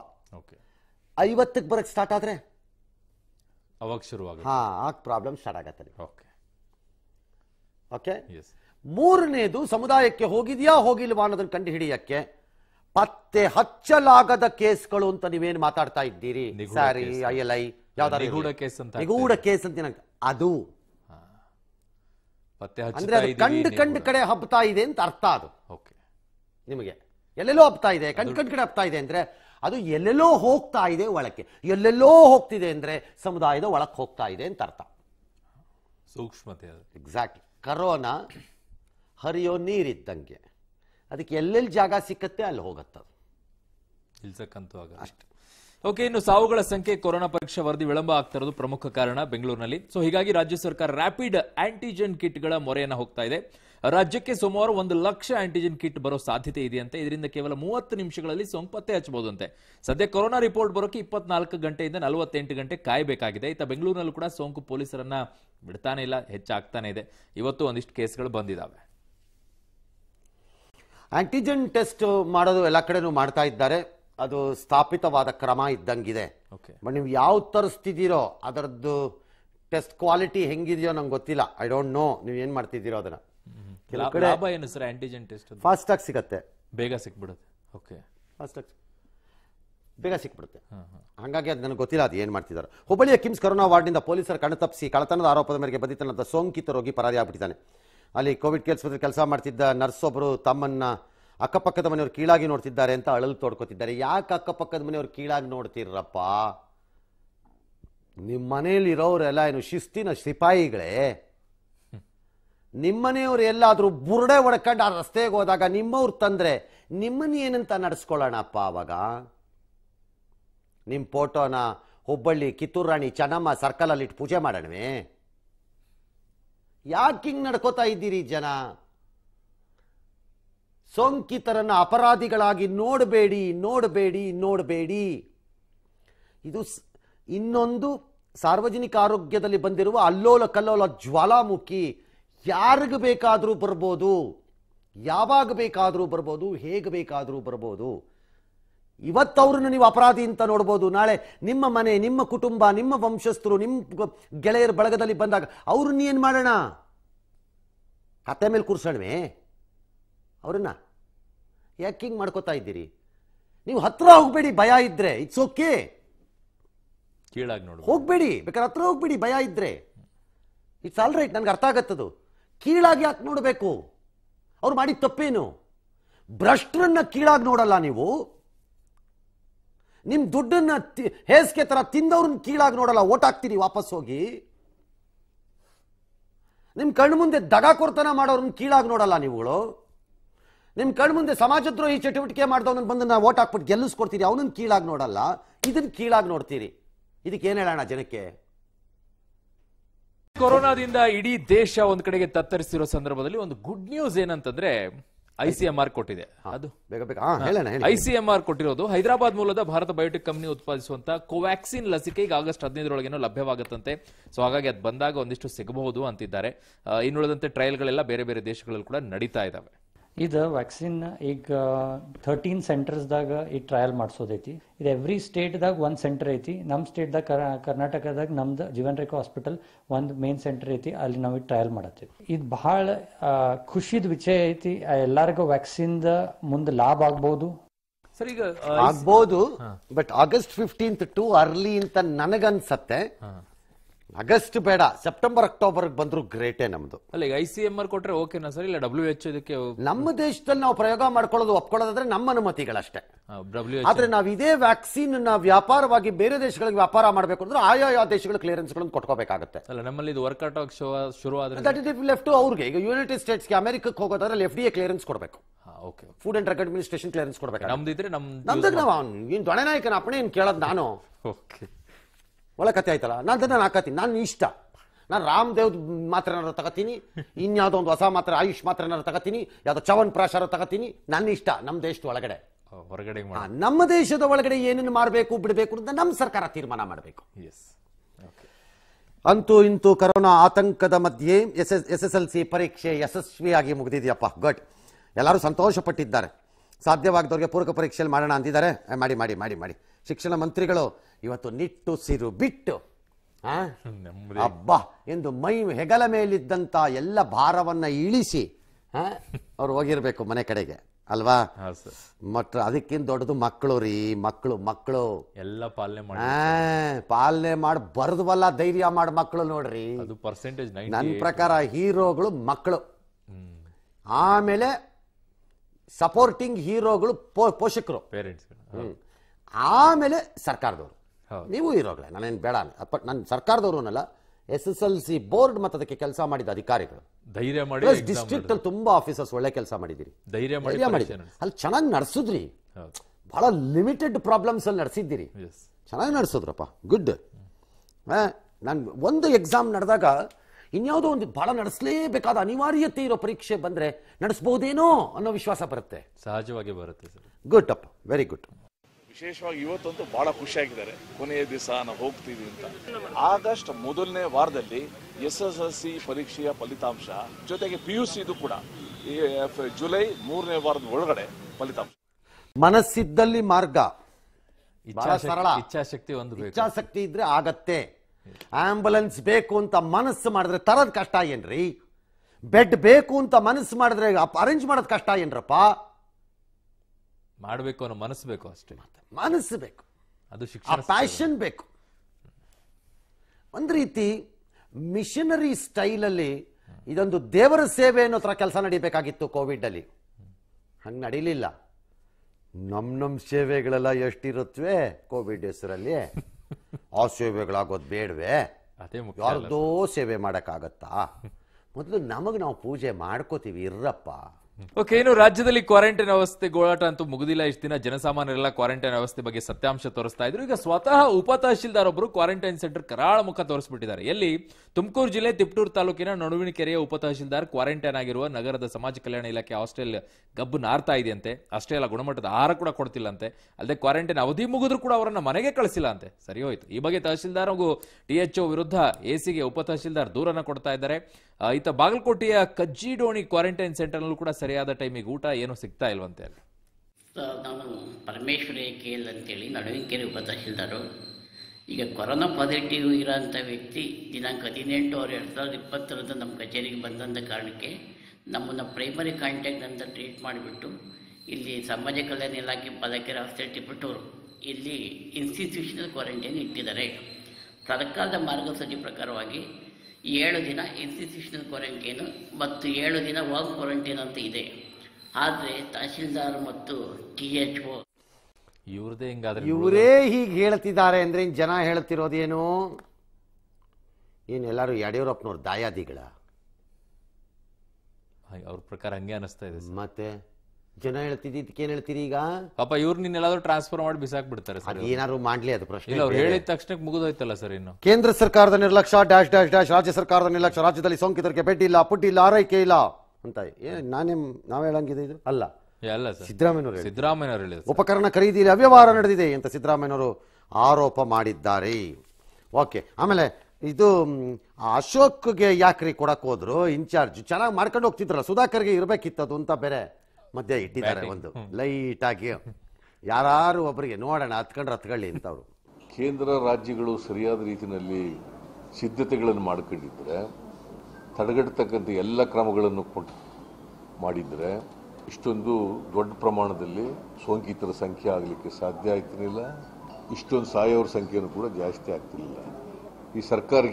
Speaker 1: ಐವತ್ತಕ್ಕೆ ಬರಕ್ಕೆ ಸ್ಟಾರ್ಟ್ ಆದ್ರೆ ಅವಾಗ ಶುರುವಾಗ ಹಾ ಆಗ ಪ್ರಾಬ್ಲಮ್ ಸ್ಟಾರ್ಟ್ ಆಗತ್ತೆ ಓಕೆ ಓಕೆ ಮೂರನೇದು ಸಮುದಾಯಕ್ಕೆ ಹೋಗಿದೆಯಾ ಹೋಗಿಲ್ವಾ ಅನ್ನೋದನ್ನ ಕಂಡು ಹಿಡಿಯಕ್ಕೆ ಪತ್ತೆ ಹಚ್ಚಲಾಗದ ಕೇಸ್ಗಳು ಅಂತ ನೀವೇನು ಮಾತಾಡ್ತಾ ಇದ್ದೀರಿ SARI I L I case ಅಂತ ಅದು ಅಂದ್ರೆ ಕಂಡು ಕಂಡು ಕಡೆ ಹಬ್ತಾ ಇದೆ ಅಂತ ಅರ್ಥ ಅದು ಓಕೆ ನಿಮಗೆ ಎಲ್ಲೆಲ್ಲೋ ಹಬ್ತಾ ಇದೆ ಕಂಡು ಕಂಡ್ ಕಡೆ ಹಬ್ತಾ ಇದೆ ಅಂದ್ರೆ ಅದು ಎಲ್ಲೆಲ್ಲೋ ಹೋಗ್ತಾ ಇದೆ ಒಳಕ್ಕೆ ಎಲ್ಲೆಲ್ಲೋ ಹೋಗ್ತಿದೆ ಅಂದರೆ ಸಮುದಾಯದ ಒಳಕ್ಕೆ ಹೋಗ್ತಾ ಇದೆ ಅಂತ ಅರ್ಥ ಸೂಕ್ಷ್ಮತೆ ಎಕ್ಸಾಕ್ಟ್ಲಿ ಕರೋನಾ ಹರಿಯೋ ನೀರಿದ್ದಂಗೆ ಅದಕ್ಕೆ ಎಲ್ಲೆಲ್ಲಿ ಜಾಗ ಸಿಕ್ಕತ್ತೆ ಅಲ್ಲಿ ಹೋಗತ್ತದು
Speaker 2: ಇಲ್ಸಕ್ಕಂತೂ ಆಗ ಅಷ್ಟೆ ಓಕೆ ಇನ್ನು ಸಾವುಗಳ ಸಂಖ್ಯೆ ಕೊರೋನಾ ಪರೀಕ್ಷೆ ವರದಿ ವಿಳಂಬ ಇರೋದು ಪ್ರಮುಖ ಕಾರಣ ಬೆಂಗಳೂರಿನಲ್ಲಿ ಸೊ ಹೀಗಾಗಿ ರಾಜ್ಯ ಸರ್ಕಾರ ರ್ಯಾಪಿಡ್ ಆಂಟಿಜೆನ್ ಕಿಟ್ಗಳ ಮೊರೆಯನ್ನು ಹೋಗ್ತಾ ಇದೆ ರಾಜ್ಯಕ್ಕೆ ಸೋಮವಾರ ಒಂದು ಲಕ್ಷ ಆಂಟಿಜೆನ್ ಕಿಟ್ ಬರೋ ಸಾಧ್ಯತೆ ಇದೆಯಂತೆ ಇದರಿಂದ ಕೇವಲ ಮೂವತ್ತು ನಿಮಿಷಗಳಲ್ಲಿ ಸೋಂಕು ಪತ್ತೆ ಹಚ್ಚಬಹುದಂತೆ ಸದ್ಯ ಕೊರೋನಾ ರಿಪೋರ್ಟ್ ಬರೋಕೆ ಇಪ್ಪತ್ನಾಲ್ಕು ಗಂಟೆಯಿಂದ ನಲವತ್ತೆಂಟು ಗಂಟೆ ಕಾಯಬೇಕಾಗಿದೆ ಇತ್ತ ಬೆಂಗಳೂರಿನಲ್ಲೂ ಕೂಡ ಸೋಂಕು ಪೊಲೀಸರನ್ನ ಬಿಡ್ತಾನೆ ಇಲ್ಲ ಹೆಚ್ಚಾಗ್ತಾನೆ ಇದೆ ಇವತ್ತು ಒಂದಿಷ್ಟು ಕೇಸ್ಗಳು ಬಂದಿದ್ದಾವೆ
Speaker 1: ಆಂಟಿಜೆನ್ ಟೆಸ್ಟ್ ಮಾಡೋದು ಎಲ್ಲ ಕಡೆನೂ ಮಾಡ್ತಾ ಇದ್ದಾರೆ ಅದು ಸ್ಥಾಪಿತವಾದ ಕ್ರಮ ಇದ್ದಂಗಿದೆ ಬಟ್ ನೀವು ಯಾವ ತರಿಸ್ತಿದ್ದೀರೋ ಅದರದ್ದು ಟೆಸ್ಟ್ ಕ್ವಾಲಿಟಿ ಹೆಂಗಿದೆಯೋ ನಂಗೆ ಗೊತ್ತಿಲ್ಲ ಐ ಡೋಂಟ್ ನೋ ನೀವು ಏನು ಮಾಡ್ತಿದ್ದೀರೋ ಅದನ್ನು ಕೆಲವು
Speaker 2: ಸರ್ ಆಂಟಿಜೆನ್ ಟೆಸ್ಟ್ ಫಾಸ್ಟ್
Speaker 1: ಬೇಗ ಸಿಕ್ಬಿಡುತ್ತೆ
Speaker 2: ಓಕೆ ಫಾಸ್ಟ್
Speaker 1: ಬೇಗ ಸಿಕ್ಬಿಡುತ್ತೆ ಹಾಗಾಗಿ ಅದು ನನಗೆ ಗೊತ್ತಿಲ್ಲ ಅದು ಏನು ಮಾಡ್ತಿದ್ದಾರೆ ಹುಬ್ಬಳ್ಳಿಯ ಕಿಮ್ಸ್ ಕರೋನಾ ವಾರ್ಡ್ನಿಂದ ಪೊಲೀಸರ ತಪ್ಪಿಸಿ ಕಳತನದ ಆರೋಪದ ಮೇರೆಗೆ ಬಂಧಿತನಾದ ಸೋಂಕಿತ ರೋಗಿ ಪರಾರಿಯಾಗ್ಬಿಟ್ಟಿದ್ದಾನೆ ಅಲ್ಲಿ ಕೋವಿಡ್ ಆಸ್ಪತ್ರೆ ಕೆಲಸ ಮಾಡ್ತಿದ್ದ ನರ್ಸ್ ನರ್ಸೊಬ್ಬರು ತಮ್ಮನ್ನ ಅಕ್ಕಪಕ್ಕದ ಮನೆಯವರು ಕೀಳಾಗಿ ನೋಡ್ತಿದ್ದಾರೆ ಅಂತ ಅಳಲು ತೋಡ್ಕೊತಿದ್ದಾರೆ ಯಾಕೆ ಅಕ್ಕಪಕ್ಕದ ಮನೆಯವರು ಕೀಳಾಗಿ ನೋಡ್ತಿರಪ್ಪ ನಿಮ್ಮ ಮನೆಯಲ್ಲಿ ಇರೋರೆಲ್ಲ ಏನು ಶಿಸ್ತಿನ ಸಿಪಾಯಿಗಳೇ ನಿಮ್ಮನೆಯವರು ಎಲ್ಲಾದರೂ ಬುರುಡೆ ಹೊಡ್ಕೊಂಡು ಆ ರಸ್ತೆಗೆ ಹೋದಾಗ ನಿಮ್ಮವ್ರು ತಂದರೆ ಏನಂತ ನಡೆಸ್ಕೊಳ್ಳೋಣಪ್ಪ ಆವಾಗ ನಿಮ್ಮ ಫೋಟೋನ ಹುಬ್ಬಳ್ಳಿ ಕಿತ್ತೂರು ರಾಣಿ ಚೆನ್ನಮ್ಮ ಸರ್ಕಲಲ್ಲಿ ಇಟ್ಟು ಪೂಜೆ ಮಾಡೋಣವೇ ಯಾಕೆ ಹಿಂಗೆ ನಡ್ಕೋತಾ ಇದ್ದೀರಿ ಜನ ಸೋಂಕಿತರನ್ನು ಅಪರಾಧಿಗಳಾಗಿ ನೋಡಬೇಡಿ ನೋಡಬೇಡಿ ನೋಡಬೇಡಿ ಇದು ಇನ್ನೊಂದು ಸಾರ್ವಜನಿಕ ಆರೋಗ್ಯದಲ್ಲಿ ಬಂದಿರುವ ಅಲ್ಲೋಲ ಕಲ್ಲೋಲ ಜ್ವಾಲಾಮುಖಿ ಯಾರಿಗೆ ಬೇಕಾದರೂ ಬರ್ಬೋದು ಯಾವಾಗ ಬೇಕಾದರೂ ಬರ್ಬೋದು ಹೇಗೆ ಬೇಕಾದರೂ ಬರ್ಬೋದು ಇವತ್ತವ್ರನ್ನ ನೀವು ಅಪರಾಧಿ ಅಂತ ನೋಡ್ಬೋದು ನಾಳೆ ನಿಮ್ಮ ಮನೆ ನಿಮ್ಮ ಕುಟುಂಬ ನಿಮ್ಮ ವಂಶಸ್ಥರು ನಿಮ್ಮ ಗೆಳೆಯರ ಬಳಗದಲ್ಲಿ ಬಂದಾಗ ಅವ್ರನ್ನ ಏನು ಮಾಡೋಣ ಕತೆ ಮೇಲೆ ಕೂರ್ಸೋಣವೇ ಅವ್ರನ್ನ ಯಾಕೆ ಹಿಂಗೆ ಮಾಡ್ಕೋತಾ ಇದ್ದೀರಿ ನೀವು ಹತ್ರ ಹೋಗ್ಬೇಡಿ ಭಯ ಇದ್ದರೆ ಇಟ್ಸ್ ಓಕೆ ಕೀಳಾಗಿ ನೋಡಿ ಹೋಗಬೇಡಿ ಬೇಕಾದ್ರೆ ಹತ್ರ ಹೋಗ್ಬೇಡಿ ಭಯ ಇದ್ದರೆ ಇಟ್ಸ್ ಆಲ್ ರೈಟ್ ನನಗೆ ಅರ್ಥ ಆಗತ್ತದು ಕೀಳಾಗಿ ಯಾಕೆ ನೋಡಬೇಕು ಅವ್ರು ಮಾಡಿದ ತಪ್ಪೇನು ಭ್ರಷ್ಟರನ್ನ ಕೀಳಾಗಿ ನೋಡಲ್ಲ ನೀವು ನಿಮ್ಮ ದುಡ್ಡನ್ನ ಹೇಸಿಗೆ ತರ ತಿಂದವ್ರನ್ನ ಕೀಳಾಗಿ ನೋಡಲ್ಲ ಓಟ್ ಹಾಕ್ತೀರಿ ವಾಪಸ್ ಹೋಗಿ ನಿಮ್ಮ ಮುಂದೆ ದಗ ಕೊರ್ತನ ಮಾಡೋರನ್ನ ಕೀಳಾಗಿ ನೋಡಲ್ಲ ನೀವುಗಳು ನಿಮ್ಮ ಮುಂದೆ ಸಮಾಜದ್ರೋಹಿ ಚಟುವಟಿಕೆ ಮಾಡಿದವನನ್ನು ಬಂದು ನಾವು ಓಟ್ ಹಾಕ್ಬಿಟ್ಟು ಗೆಲ್ಲಿಸ್ಕೊಡ್ತೀರಿ ಅವನನ್ನು ಕೀಳಾಗಿ ನೋಡಲ್ಲ ಇದನ್ನ ಕೀಳಾಗಿ ನೋಡ್ತೀರಿ ಇದಕ್ಕೆ ಏನು ಹೇಳೋಣ ಜನಕ್ಕೆ
Speaker 2: ಕೊರೋನಾದಿಂದ ಇಡೀ ದೇಶ ಒಂದ್ ಕಡೆಗೆ ತತ್ತರಿಸಿರೋ ಸಂದರ್ಭದಲ್ಲಿ ಒಂದು ಗುಡ್ ನ್ಯೂಸ್ ಏನಂತಂದ್ರೆ ಐ ಸಿ ಎಂ ಆರ್ ಕೊಟ್ಟಿದೆ ಅದು ಬೇಗ
Speaker 1: ಬೇಗ ಐ
Speaker 2: ಸಿ ಎಂ ಆರ್ ಕೊಟ್ಟಿರೋದು ಹೈದರಾಬಾದ್ ಮೂಲದ ಭಾರತ ಬಯೋಟೆಕ್ ಕಂಪನಿ ಉತ್ಪಾದಿಸುವಂತ ಕೋವ್ಯಾಕ್ಸಿನ್ ಲಸಿಕೆ ಈಗ ಆಗಸ್ಟ್ ಹದಿನೈದರೊಳಗೇನೋ ಲಭ್ಯವಾಗುತ್ತಂತೆ ಸೊ ಹಾಗಾಗಿ ಅದು ಬಂದಾಗ ಒಂದಿಷ್ಟು ಸಿಗಬಹುದು ಅಂತಿದ್ದಾರೆ ಆ, ಇನ್ನುಳಿದಂತೆ ಟ್ರಯಲ್ಗಳೆಲ್ಲ ಬೇರೆ ಬೇರೆ ದೇಶಗಳಲ್ಲಿ ಕೂಡ ನಡೀತಾ ಇದ್ದಾವೆ
Speaker 1: ಇದು ವ್ಯಾಕ್ಸಿನ್ ಈಗ ಥರ್ಟೀನ್ ದಾಗ ಈ ಟ್ರಯಲ್ ಮಾಡಿಸೋದೈತಿ ಇದು ಎವ್ರಿ ದಾಗ ಒಂದು ಸೆಂಟರ್ ಐತಿ ನಮ್ಮ ದಾಗ ಕರ್ನಾಟಕದಾಗ ನಮ್ದು ಜೀವನ್ ರೇಖಾ ಹಾಸ್ಪಿಟಲ್ ಒಂದು ಮೇನ್ ಸೆಂಟರ್ ಐತಿ ಅಲ್ಲಿ ನಾವು ಟ್ರಯಲ್ ಮಾಡತ್ತೀವಿ ಇದು ಬಹಳ ಖುಷಿದ ವಿಷಯ ಐತಿ ಎಲ್ಲರಿಗೂ ವ್ಯಾಕ್ಸಿನ್ದ ಮುಂದೆ ಲಾಭ ಆಗ್ಬೋದು
Speaker 2: ಸರ್ ಈಗ ಆಗ್ಬೋದು
Speaker 1: but August fifteenth too early ಅಂತ ನನಗನ್ಸತ್ತೆ ಆಗಸ್ಟ್ ಬೇಡ ಸೆಪ್ಟೆಂಬರ್ ಅಕ್ಟೋಬರ್ ಬಂದ್ರು ಗ್ರೇಟೇ ನಮ್ದು ಅಲ್ಲ ಈಗ ಐ ಸಿ ಎಂ ಆರ್ ಕೊಟ್ರೆ ಓಕೆನಾ ಸರ್ ಇಲ್ಲ ಡಬ್ಲ್ಯೂ ಎಚ್ ಇದಕ್ಕೆ ನಮ್ಮ ದೇಶದಲ್ಲಿ ನಾವು ಪ್ರಯೋಗ ಮಾಡ್ಕೊಳ್ಳೋದು ಒಪ್ಕೊಳ್ಳೋದಾದ್ರೆ ನಮ್ಮ ಅನುಮತಿಗಳಷ್ಟೇ ಆದ್ರೆ ನಾವು ಇದೇ ವ್ಯಾಕ್ಸಿನ್ ನ ವ್ಯಾಪಾರವಾಗಿ ಬೇರೆ ದೇಶಗಳಿಗೆ ವ್ಯಾಪಾರ ಮಾಡಬೇಕು ಅಂದ್ರೆ ಆಯಾ ಯಾವ ದೇಶಗಳ ಕ್ಲಿಯರೆನ್ಸ್ ಗಳನ್ನು ಕೊಟ್ಕೋಬೇಕಾಗುತ್ತೆ ಅಲ್ಲ ನಮ್ಮಲ್ಲಿ ಇದು ವರ್ಕ್ಔಟ್ ಆಗಿ ಶುರು ಆದ್ರೆ ದಟ್ ಲೆಫ್ಟ್ ಅವ್ರಿಗೆ ಈಗ ಯುನೈಟೆಡ್ ಸ್ಟೇಟ್ಸ್ಗೆ ಅಮೆರಿಕಕ್ಕೆ ಹೋಗೋದಾದ್ರೆ ಎಫ್ ಡಿ ಎ ಕ್ಲಿಯರೆನ್ಸ್ ಕೊಡಬೇಕು okay food and drug administration clearance ಕೊಡಬೇಕು ನಮ್ದಿದ್ರೆ ನಮ್ದು ನಾವು ಇನ್ ದೊಣೆ ನಾಯಕನ ಅಪ್ಪಣೆ ಕೇಳೋದು ನಾನು ಓಕೆ ಒಳ್ಳೆ ಕತೆ ಆಯ್ತಲ್ಲ ನಾನು ನಾನು ಹಾಕತ್ತೀನಿ ನಾನು ಇಷ್ಟ ನಾನು ರಾಮದೇವ್ ಮಾತ್ರ ತಗೋತೀನಿ ಇನ್ಯಾವುದೋ ಒಂದು ಹೊಸ ಮಾತ್ರ ಆಯುಷ್ ಮಾತ್ರ ತಗೋತೀನಿ ಯಾವುದೋ ಚವನ್ ಪ್ರಾಶಾರ ತಗೋತೀನಿ ನನ್ನ ಇಷ್ಟ ನಮ್ಮ ದೇಶದ ಒಳಗಡೆ ಹೊರಗಡೆ ನಮ್ಮ ದೇಶದ ಒಳಗಡೆ ಏನೇನು ಮಾಡಬೇಕು ಬಿಡಬೇಕು ಅಂತ ನಮ್ಮ ಸರ್ಕಾರ ತೀರ್ಮಾನ ಮಾಡಬೇಕು ಎಸ್ ಅಂತೂ ಇಂತೂ ಕರೋನಾ ಆತಂಕದ ಮಧ್ಯೆ S S S S L C ಪರೀಕ್ಷೆ ಯಶಸ್ವಿಯಾಗಿ ಮುಗಿದಿದೆಯಪ್ಪ ಗುಡ್ ಎಲ್ಲರೂ ಸಂತೋಷಪಟ್ಟಿದ್ದಾರೆ ಸಾಧ್ಯವಾಗದವ್ರಿಗೆ ಪೂರಕ ಪರೀಕ್ಷೆಯಲ್ಲಿ ಮಾಡೋಣ ಅಂದಿದ್ದಾರೆ ಮಾಡಿ ಮಾಡಿ ಮಾಡಿ ಮಾಡಿ ಶಿಕ್ಷಣ ಮಂತ್ರಿಗಳು ಇವತ್ತು ಸಿರು ಬಿಟ್ಟು ಹಬ್ಬ ಎಂದು ಮೈ ಹೆಗಲ ಮೇಲಿದ್ದಂತ ಎಲ್ಲ ಭಾರವನ್ನ ಇಳಿಸಿ ಅವ್ರು ಹೋಗಿರಬೇಕು ಮನೆ ಕಡೆಗೆ ಅಲ್ವಾ ಮಟ್ ಅದಕ್ಕಿಂತ ದೊಡ್ಡದು ಮಕ್ಕಳು ರೀ ಮಕ್ಕಳು ಮಕ್ಕಳು
Speaker 2: ಎಲ್ಲ ಪಾಲನೆ ಮಾಡಿ
Speaker 1: ಪಾಲನೆ ಮಾಡಿ ಬರ್ದವಲ್ಲ ಧೈರ್ಯ ಮಾಡಿ ಮಕ್ಕಳು ನೋಡ್ರಿ ನನ್ನ ಪ್ರಕಾರ ಹೀರೋಗಳು ಮಕ್ಕಳು ಆಮೇಲೆ ಸಪೋರ್ಟಿಂಗ್ ಹೀರೋಗಳು ಪೋಷಕರು ಪೇರೆಂಟ್ಸ್ ಆಮೇಲೆ ಸರ್ಕಾರದವರು ನೀವು ಇರೋಗ್ಲೆ ನಾನೇನು ಬೇಡ ಬಟ್ ನನ್ನ ಸರ್ಕಾರದವ್ರನ್ನಲ್ಲ S S L C board ಮತ್ತು ಅದಕ್ಕೆ ಕೆಲಸ ಮಾಡಿದ ಅಧಿಕಾರಿಗಳು ಧೈರ್ಯ ಮಾಡಿ ಡಿಸ್ಟ್ರಿಕ್ಟ್ ಅಲ್ಲಿ ತುಂಬಾ ಆಫೀಸರ್ಸ್ ಒಳ್ಳೆ ಕೆಲಸ ಮಾಡಿದಿರಿ ಧೈರ್ಯ ಮಾಡಿ ಅಲ್ಲಿ ಚೆನ್ನಾಗಿ ನಡೆಸಿದ್ರಿ ಬಹಳ ಲಿಮಿಟೆಡ್ ಪ್ರಾಬ್ಲಮ್ಸ್ ಅಲ್ಲಿ ನಡೆಸಿದ್ದೀರಿ ಚೆನ್ನಾಗಿ ನಡೆಸಿದ್ರಪ್ಪ ಗುಡ್ ನಾನು ಒಂದು ಎಕ್ಸಾಮ್ ನಡೆದಾಗ ಇನ್ಯಾವುದೋ ಒಂದು ಬಹಳ ನಡೆಸಲೇಬೇಕಾದ ಅನಿವಾರ್ಯತೆ ಇರೋ ಪರೀಕ್ಷೆ ಬಂದರೆ ನಡೆಸ್ಬಹುದೇನೋ ಅನ್ನೋ ವಿಶ್ವಾಸ ಬರುತ್ತೆ ಸಹಜವಾಗಿ ಬರುತ್ತೆ ಸರ್ ಗುಡ್ ಅಪ್ಪ ವೆರಿ ಗುಡ್
Speaker 3: ವಿಶೇಷವಾಗಿ ಇವತ್ತಂತೂ ಬಹಳ ಖುಷಿಯಾಗಿದ್ದಾರೆ ಕೊನೆಯ ದಿವಸ ನಾವು ಹೋಗ್ತೀವಿ ಅಂತ ಆಗಸ್ಟ್ ಮೊದಲನೇ ವಾರದಲ್ಲಿ ಎಸ್ ಎಸ್ ಎಲ್ ಸಿ ಪರೀಕ್ಷೆಯ ಫಲಿತಾಂಶ ಜೊತೆಗೆ ಪಿ ಯು ಸಿದು ಕೂಡ
Speaker 1: ಜುಲೈ ಮೂರನೇ ವಾರದ ಒಳಗಡೆ ಫಲಿತಾಂಶ ಮನಸ್ಸಿದ್ದಲ್ಲಿ ಮಾರ್ಗ ಸರಳ ಇಚ್ಛಾಶಕ್ತಿ ಒಂದು ಇಚ್ಛಾಶಕ್ತಿ ಇದ್ರೆ ಆಗತ್ತೆ ಆಂಬುಲೆನ್ಸ್ ಬೇಕು ಅಂತ ಮನಸ್ಸು ಮಾಡಿದ್ರೆ ತರದ್ ಕಷ್ಟ ಏನ್ರಿ ಬೆಡ್ ಬೇಕು ಅಂತ ಮನಸ್ಸು ಮಾಡಿದ್ರೆ ಅರೇಂಜ್ ಮಾಡೋದು ಕಷ್ಟ ಏನ್ರಪ್ಪ
Speaker 2: ಮಾಡಬೇಕು ಅನ್ನೋ ಮನಸ್ಸು ಬೇಕು ಅಷ್ಟೇ
Speaker 1: ಮನಸ್ಸು ಬೇಕು ಅದು ಶಿಕ್ಷಣ ಪ್ಯಾಷನ್ ಬೇಕು ಒಂದು ರೀತಿ ಮಿಷನರಿ ಸ್ಟೈಲಲ್ಲಿ ಇದೊಂದು ದೇವರ ಸೇವೆ ಅನ್ನೋ ಥರ ಕೆಲಸ ಕೋವಿಡ್ ಕೋವಿಡಲ್ಲಿ ಹಂಗೆ ನಡೀಲಿಲ್ಲ ನಮ್ಮ ನಮ್ಮ ಸೇವೆಗಳೆಲ್ಲ ಎಷ್ಟಿರುತ್ತವೆ ಕೋವಿಡ್ ಹೆಸರಲ್ಲಿ ಆ ಸೇವೆಗಳಾಗೋದು ಬೇಡವೆ ಯಾರ್ದೋ ಸೇವೆ ಮಾಡೋಕ್ಕಾಗತ್ತಾ ಮೊದಲು ನಮಗೆ ನಾವು ಪೂಜೆ ಮಾಡ್ಕೋತೀವಿ ಇರ್ರಪ್ಪ
Speaker 2: ಓಕೆ ಇನ್ನು ರಾಜ್ಯದಲ್ಲಿ ಕ್ವಾರಂಟೈನ್ ವ್ಯವಸ್ಥೆ ಗೋಳಾಟ ಅಂತೂ ಮುಗುದಿಲ್ಲ ಇಷ್ಟು ದಿನ ಜನಸಾಮಾನ್ಯರೆಲ್ಲ ಕ್ವಾರಂಟೈನ್ ವ್ಯವಸ್ಥೆ ಬಗ್ಗೆ ಸತ್ಯಾಂಶ ತೋರಿಸ್ತಾ ಇದ್ರು ಈಗ ಸ್ವತಃ ಉಪ ತಹಶೀಲ್ದಾರ್ ಒಬ್ಬರು ಕ್ವಾರಂಟೈನ್ ಸೆಂಟರ್ ಕರಾಳ ಮುಖ ತೋರಿಸ್ಬಿಟ್ಟಿದ್ದಾರೆ ಎಲ್ಲಿ ತುಮಕೂರು ಜಿಲ್ಲೆ ತಿಪ್ಟೂರು ತಾಲೂಕಿನ ನಡುವಿನ ಕೆರೆಯ ಉಪ ಕ್ವಾರಂಟೈನ್ ಆಗಿರುವ ನಗರದ ಸಮಾಜ ಕಲ್ಯಾಣ ಇಲಾಖೆ ಹಾಸ್ಟೆಲ್ ಗಬ್ಬು ನಾರ್ತಾ ಇದೆಯಂತೆ ಅಷ್ಟೇ ಅಲ್ಲ ಗುಣಮಟ್ಟದ ಆಹಾರ ಕೂಡ ಕೊಡ್ತಿಲ್ಲಂತೆ ಅಲ್ಲದೆ ಕ್ವಾರಂಟೈನ್ ಅವಧಿ ಮುಗಿದ್ರು ಕೂಡ ಅವರನ್ನ ಮನೆಗೆ ಕಳಿಸಿಲ್ಲ ಅಂತೆ ಸರಿ ಹೋಯ್ತು ಈ ಬಗ್ಗೆ ತಹಶೀಲ್ದಾರ್ ಹಾಗೂ ಒ ವಿರುದ್ಧ ಎಸಿಗೆ ಉಪ ತಹಶೀಲ್ದಾರ್ ದೂರನ್ನ ಕೊಡ್ತಾ ಇದ್ದಾರೆ ಈತ ಬಾಗಲಕೋಟೆಯ ಕಜ್ಜಿಡೋಣಿ ಕ್ವಾರಂಟೈನ್ ಸೆಂಟರ್ನಲ್ಲೂ ಕೂಡ ಸರಿಯಾದ ಟೈಮಿಗೆ ಊಟ ಏನು ಸಿಗ್ತಾ ಇಲ್ವಂತೆ ಅಲ್ಲಿ
Speaker 1: ನಾನು ಪರಮೇಶ್ವರಿ ಕೇಲ್ ಅಂತೇಳಿ ನಡುವಿನ ತಹಶೀಲ್ದಾರು ಈಗ ಕೊರೋನಾ ಪಾಸಿಟಿವ್ ಇರೋಂಥ ವ್ಯಕ್ತಿ ದಿನಾಂಕ ಹದಿನೆಂಟು ಅವರು ಎರಡು ಸಾವಿರದ ಇಪ್ಪತ್ತರಂದು ನಮ್ಮ ಕಚೇರಿಗೆ ಬಂದಂಥ ಕಾರಣಕ್ಕೆ ನಮ್ಮನ್ನು ಪ್ರೈಮರಿ ಕಾಂಟ್ಯಾಕ್ಟ್ ಅಂತ ಟ್ರೀಟ್ ಮಾಡಿಬಿಟ್ಟು ಇಲ್ಲಿ ಸಮಾಜ ಕಲ್ಯಾಣ ಇಲಾಖೆ ಪಾಲಕರ ಹಾಸ್ಟೆಲ್ ಬಿಟ್ಟವರು ಇಲ್ಲಿ ಇನ್ಸ್ಟಿಟ್ಯೂಷನಲ್ ಕ್ವಾರಂಟೈನ್ ಇಟ್ಟಿದ್ದಾರೆ ಸರ್ಕಾರದ ಮಾರ್ಗಸೂಚಿ ಪ್ರಕಾರವಾಗಿ ಏಳು ದಿನ ಇನ್ಸ್ಟಿಟ್ಯೂಷನಲ್ ಕ್ವಾರಂಟೈನು ಮತ್ತು ಏಳು ದಿನ ವರ್ಕ್ ಕ್ವಾರಂಟೈನ್ ಅಂತ ಇದೆ ಆದರೆ ತಹಸೀಲ್ದಾರ್ ಮತ್ತು ಟಿ ಎಚ್ ಓ ಇವ್ರದೇ ಹಿಂಗಾದ್ರೆ ಇವರೇ ಹೀಗೆ ಹೇಳ್ತಿದ್ದಾರೆ ಅಂದರೆ ಜನ ಹೇಳ್ತಿರೋದೇನು ಏನು ಎಲ್ಲರೂ ಯಡಿಯೂರಪ್ಪನವ್ರ ದಾಯಾದಿಗಳ ಅವ್ರ ಪ್ರಕಾರ ಹಂಗೆ ಅನಿಸ್ತಾ ಇದೆ ಮತ್ತೆ ಜನ ಹೇಳ್ತಿದ್ದಿ ಏನು ಹೇಳ್ತೀರಿ ಈಗ ಪಾಪ ಇವ್ರು ನಿನ್ನೆಲ್ಲಾದ್ರೂ ಟ್ರಾನ್ಸ್ಫರ್ ಮಾಡಿ ಬಿಸಾಕ್ ಬಿಡ್ತಾರೆ ಸರ್ ಏನಾದ್ರು ಮಾಡ್ಲಿ ಅದು ಪ್ರಶ್ನೆ ಇಲ್ಲ ಹೇಳಿದ
Speaker 2: ತಕ್ಷಣಕ್ಕೆ ಮುಗಿದೋಯ್ತಲ್ಲ ಸರ್ ಇನ್ನು
Speaker 1: ಕೇಂದ್ರ ಸರ್ಕಾರದ ನಿರ್ಲಕ್ಷ್ಯ ಡ್ಯಾಶ್ ಡ್ಯಾಶ್ ಡ್ಯಾಶ್ ರಾಜ್ಯ ಸರ್ಕಾರದ ನಿರ್ಲಕ್ಷ್ಯ ರಾಜ್ಯದಲ್ಲಿ ಸೋಂಕಿತರಿಗೆ ಬೆಡ್ ಇಲ್ಲ ಪುಟ್ಟಿಲ್ಲ ಇಲ್ಲ ಆರೈಕೆ ಇಲ್ಲ ಅಂತ ನಾನೇ ನಾವ್ ಹೇಳಂಗಿದೆ ಇದು ಅಲ್ಲ ಅಲ್ಲ ಸಿದ್ದರಾಮಯ್ಯ ಹೇಳಿದ್ರು ಉಪಕರಣ ಖರೀದಿಯಲ್ಲಿ ಅವ್ಯವಹಾರ ನಡೆದಿದೆ ಅಂತ ಸಿದ್ದರಾಮಯ್ಯವರು ಆರೋಪ ಮಾಡಿದ್ದಾರೆ ಓಕೆ ಆಮೇಲೆ ಇದು ಅಶೋಕ್ಗೆ ಯಾಕ್ರಿ ಕೊಡಕ್ ಹೋದ್ರು ಇನ್ಚಾರ್ಜ್ ಚೆನ್ನಾಗಿ ಮಾಡ್ಕೊಂಡು ಹೋಗ್ತಿದ್ರಲ್ಲ ಸುಧಾಕರ್ಗೆ ಇರಬೇಕಿತ್ತು ಅಂತ ಬೇರೆ ಮಧ್ಯ ಇಟ್ಟಿದ್ದಾರೆ ಒಂದು ಲೈಟ್ ಆಗಿ ಯಾರು ಒಬ್ಬರಿಗೆ ನೋಡೋಣ ಹತ್ಕೊಂಡ್ರೆ ಹತ್ಕೊಳ್ಳಿ ಅವರು
Speaker 3: ಕೇಂದ್ರ ರಾಜ್ಯಗಳು ಸರಿಯಾದ ರೀತಿಯಲ್ಲಿ ಸಿದ್ಧತೆಗಳನ್ನು ಮಾಡಿಕೊಂಡಿದ್ರೆ ತಡೆಗಟ್ಟತಕ್ಕಂಥ ಎಲ್ಲ ಕ್ರಮಗಳನ್ನು ಕೊಟ್ಟು ಮಾಡಿದರೆ ಇಷ್ಟೊಂದು ದೊಡ್ಡ ಪ್ರಮಾಣದಲ್ಲಿ ಸೋಂಕಿತರ ಸಂಖ್ಯೆ ಆಗಲಿಕ್ಕೆ ಸಾಧ್ಯ ಆಗ್ತಿರಲಿಲ್ಲ ಇಷ್ಟೊಂದು ಸಾಯೋರ ಸಂಖ್ಯೆಯೂ ಕೂಡ ಜಾಸ್ತಿ ಆಗ್ತಿರಲಿಲ್ಲ ಈ ಸರ್ಕಾರ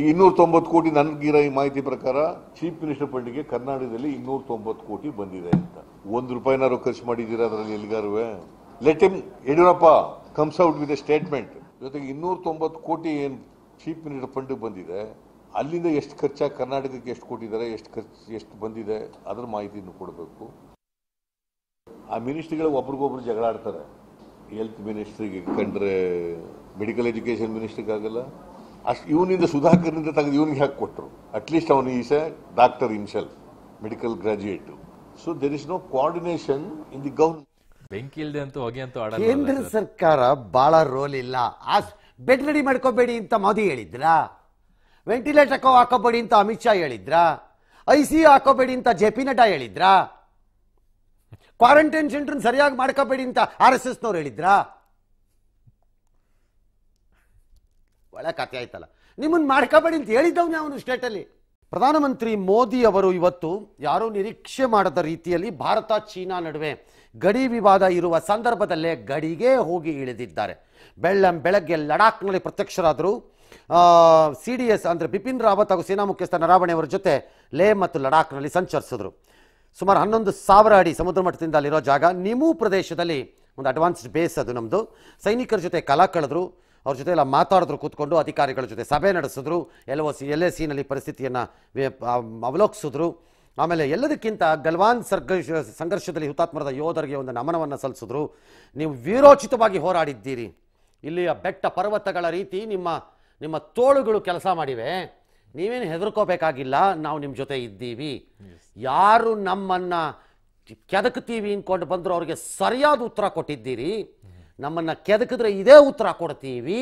Speaker 3: ಈಗ ಇನ್ನೂರ ತೊಂಬತ್ತು ಕೋಟಿ ನನಗಿರೋ ಈ ಮಾಹಿತಿ ಪ್ರಕಾರ ಚೀಫ್ ಮಿನಿಸ್ಟರ್ ಫಂಡಿಗೆ ಕರ್ನಾಟಕದಲ್ಲಿ ಇನ್ನೂರ ತೊಂಬತ್ತು ಕೋಟಿ ಬಂದಿದೆ ಅಂತ ಒಂದು ರೂಪಾಯಿನಾರು ಖರ್ಚು ಮಾಡಿದ್ದೀರಾ ಅದರಲ್ಲಿ ಎಲ್ಲಿಗಾರು let him Yediyurappa comes out with a statement ಜೊತೆಗೆ ಇನ್ನೂರ ತೊಂಬತ್ತು ಕೋಟಿ ಏನು ಚೀಫ್ ಮಿನಿಸ್ಟರ್ ಫಂಡಿಗೆ ಬಂದಿದೆ ಅಲ್ಲಿಂದ ಎಷ್ಟು ಖರ್ಚಾಗಿ ಕರ್ನಾಟಕಕ್ಕೆ ಎಷ್ಟು ಕೊಟ್ಟಿದ್ದಾರೆ ಎಷ್ಟು ಖರ್ಚು ಎಷ್ಟು ಬಂದಿದೆ ಅದರ ಮಾಹಿತಿಯನ್ನು ಕೊಡಬೇಕು ಆ ಮಿನಿಸ್ಟ್ರಿಗಳು ಒಬ್ರಿಗೊಬ್ರು ಜಗಳ ಹೆಲ್ತ್ ಮಿನಿಸ್ಟ್ರಿಗೆ ಕಂಡ್ರೆ ಮೆಡಿಕಲ್ ಎಜುಕೇಷನ್ ಮಿನಿಸ್ಟ್ರಿಗಾಗಲ್ಲ ಅಷ್ಟು ಇವನಿಂದ ಸುಧಾಕರ್ನಿಂದ ತೆಗೆದು ಇವನಿಗೆ ಹಾಕಿ ಕೊಟ್ಟರು ಅಟ್ಲೀಸ್ಟ್ ಅವನು ಈಸ್ ಎ ಡಾಕ್ಟರ್ ಇನ್ಶೆಲ್
Speaker 1: medical graduate so there is no coordination in the government
Speaker 2: ಬೆಂಕಿ ಇಲ್ಲದೆ ಅಂತೂ ಹೊಗೆ ಅಂತೂ ಕೇಂದ್ರ
Speaker 1: ಸರ್ಕಾರ ಭಾಳ ರೋಲ್ ಇಲ್ಲ ಆ ಬೆಡ್ ರೆಡಿ ಮಾಡ್ಕೋಬೇಡಿ ಅಂತ ಮೋದಿ ಹೇಳಿದ್ರ ವೆಂಟಿಲೇಟರ್ ಹಾಕೋಬೇಡಿ ಅಂತ ಅಮಿತ್ ಶಾ ಹೇಳಿದ್ರ ಐ ಸಿ ಹಾಕೋಬೇಡಿ ಅಂತ ಜೆ ಪಿ ನಡ್ಡಾ ಹೇಳಿದ್ರಾ ಕ್ವಾರಂಟೈನ್ ಸೆಂಟರ್ ಸರಿಯಾಗಿ ಮಾಡ್ಕೋಬೇಡಿ ಅಂತ ಆರ್ ಎಸ್ ಎಸ್ನವ್ರು ಹೇಳಿದ್ರಾ ಒಳ್ಳೆ ಕತೆ ಆಯ್ತಲ್ಲ ನಿಮ್ಮನ್ನು ಮಾಡ್ಕೋಬೇಡಿ ಅಂತ ಹೇಳಿದ್ದವನೇ ಅವನು ಸ್ಟೇಟಲ್ಲಿ ಪ್ರಧಾನಮಂತ್ರಿ ಮೋದಿ ಅವರು ಇವತ್ತು ಯಾರೂ ನಿರೀಕ್ಷೆ ಮಾಡದ ರೀತಿಯಲ್ಲಿ ಭಾರತ ಚೀನಾ ನಡುವೆ ಗಡಿ ವಿವಾದ ಇರುವ ಸಂದರ್ಭದಲ್ಲೇ ಗಡಿಗೆ ಹೋಗಿ ಇಳಿದಿದ್ದಾರೆ ಬೆಳ್ಳಂ ಬೆಳಗ್ಗೆ ಲಡಾಖ್ನಲ್ಲಿ ಪ್ರತ್ಯಕ್ಷರಾದರು ಸಿ ಡಿ ಎಸ್ ಅಂದರೆ ಬಿಪಿನ್ ರಾವತ್ ಹಾಗೂ ಸೇನಾ ಮುಖ್ಯಸ್ಥ ನರಾವಣೆ ಅವರ ಜೊತೆ ಲೇ ಮತ್ತು ಲಡಾಖ್ನಲ್ಲಿ ಸಂಚರಿಸಿದ್ರು ಸುಮಾರು ಹನ್ನೊಂದು ಸಾವಿರ ಅಡಿ ಸಮುದ್ರ ಮಟ್ಟದಿಂದ ಅಲ್ಲಿರೋ ಜಾಗ ನಿಮೂ ಪ್ರದೇಶದಲ್ಲಿ ಒಂದು ಅಡ್ವಾನ್ಸ್ಡ್ ಬೇಸ್ ಅದು ನಮ್ಮದು ಸೈನಿಕರ ಜೊತೆ ಕಲಾ ಕಳೆದ್ರು ಅವ್ರ ಜೊತೆ ಎಲ್ಲ ಮಾತಾಡಿದ್ರು ಕೂತ್ಕೊಂಡು ಅಧಿಕಾರಿಗಳ ಜೊತೆ ಸಭೆ ನಡೆಸಿದ್ರು ಒ ಸಿ ಎಲ್ ಎ ಸಿನಲ್ಲಿ ಪರಿಸ್ಥಿತಿಯನ್ನು ಅವಲೋಕಿಸಿದ್ರು ಆಮೇಲೆ ಎಲ್ಲದಕ್ಕಿಂತ ಗಲ್ವಾನ್ ಸರ್ ಸಂಘರ್ಷದಲ್ಲಿ ಹುತಾತ್ಮರದ ಯೋಧರಿಗೆ ಒಂದು ನಮನವನ್ನು ಸಲ್ಲಿಸಿದ್ರು ನೀವು ವೀರೋಚಿತವಾಗಿ ಹೋರಾಡಿದ್ದೀರಿ ಇಲ್ಲಿಯ ಬೆಟ್ಟ ಪರ್ವತಗಳ ರೀತಿ ನಿಮ್ಮ ನಿಮ್ಮ ತೋಳುಗಳು ಕೆಲಸ ಮಾಡಿವೆ ನೀವೇನು ಹೆದರ್ಕೋಬೇಕಾಗಿಲ್ಲ ನಾವು ನಿಮ್ಮ ಜೊತೆ ಇದ್ದೀವಿ ಯಾರು ನಮ್ಮನ್ನು ಕೆದಕ್ತೀವಿ ಅಂದ್ಕೊಂಡು ಬಂದರೂ ಅವ್ರಿಗೆ ಸರಿಯಾದ ಉತ್ತರ ಕೊಟ್ಟಿದ್ದೀರಿ ನಮ್ಮನ್ನು ಕೆದಕಿದ್ರೆ ಇದೇ ಉತ್ತರ ಕೊಡ್ತೀವಿ